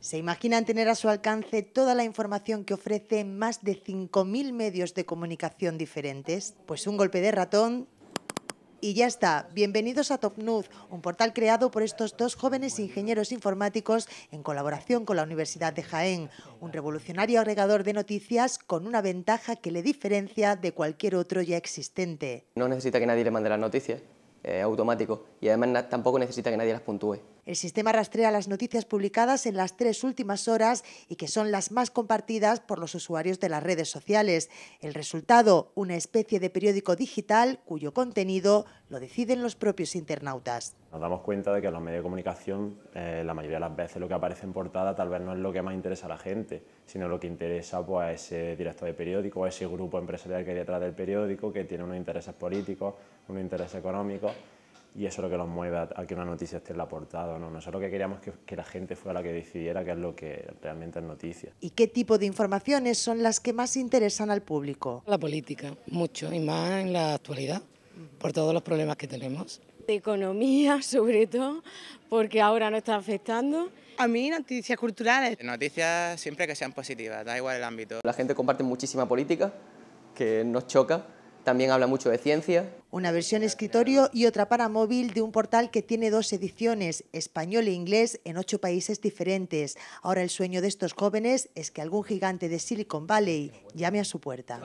Se imaginan tener a su alcance toda la información que ofrecen más de 5.000 medios de comunicación diferentes. Pues un golpe de ratón y ya está, bienvenidos a TopNUD, un portal creado por estos dos jóvenes ingenieros informáticos en colaboración con la Universidad de Jaén, un revolucionario agregador de noticias con una ventaja que le diferencia de cualquier otro ya existente. No necesita que nadie le mande las noticias, es automático, y además tampoco necesita que nadie las puntúe. El sistema rastrea las noticias publicadas en las tres últimas horas y que son las más compartidas por los usuarios de las redes sociales. El resultado, una especie de periódico digital cuyo contenido lo deciden los propios internautas. Nos damos cuenta de que en los medios de comunicación, eh, la mayoría de las veces lo que aparece en portada tal vez no es lo que más interesa a la gente, sino lo que interesa pues, a ese director de periódico, a ese grupo empresarial que hay detrás del periódico, que tiene unos intereses políticos, unos intereses económicos y eso es lo que nos mueve a, que una noticia esté en la portada. ¿no? Nosotros lo que queríamos que, que la gente fuera la que decidiera qué es lo que realmente es noticia. ¿Y qué tipo de informaciones son las que más interesan al público? La política, mucho, y más en la actualidad, por todos los problemas que tenemos. De economía, sobre todo, porque ahora nos está afectando. A mí noticias culturales. Noticias siempre que sean positivas, da igual el ámbito. La gente comparte muchísima política, que nos choca, también habla mucho de ciencia. Una versión escritorio y otra para móvil de un portal que tiene dos ediciones, español e inglés, en ocho países diferentes. Ahora el sueño de estos jóvenes es que algún gigante de Silicon Valley llame a su puerta.